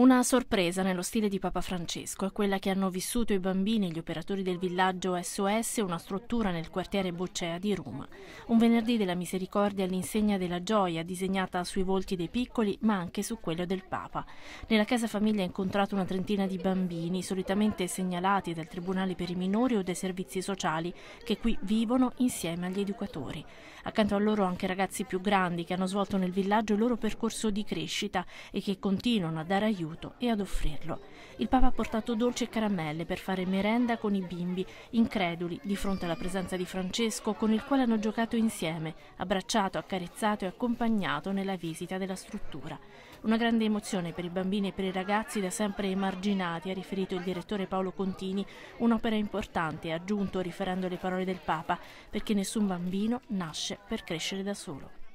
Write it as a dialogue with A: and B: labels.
A: Una sorpresa nello stile di Papa Francesco è quella che hanno vissuto i bambini e gli operatori del villaggio SOS, una struttura nel quartiere Boccea di Roma. Un venerdì della misericordia all'insegna della gioia, disegnata sui volti dei piccoli ma anche su quello del Papa. Nella casa famiglia ha incontrato una trentina di bambini, solitamente segnalati dal Tribunale per i minori o dai servizi sociali, che qui vivono insieme agli educatori. Accanto a loro anche ragazzi più grandi che hanno svolto nel villaggio il loro percorso di crescita e che continuano a dare aiuto aiuto e ad offrirlo. Il Papa ha portato dolci e caramelle per fare merenda con i bimbi, increduli di fronte alla presenza di Francesco, con il quale hanno giocato insieme, abbracciato, accarezzato e accompagnato nella visita della struttura. Una grande emozione per i bambini e per i ragazzi da sempre emarginati, ha riferito il direttore Paolo Contini, un'opera importante, ha aggiunto riferendo le parole del Papa, perché nessun bambino nasce per crescere da
B: solo.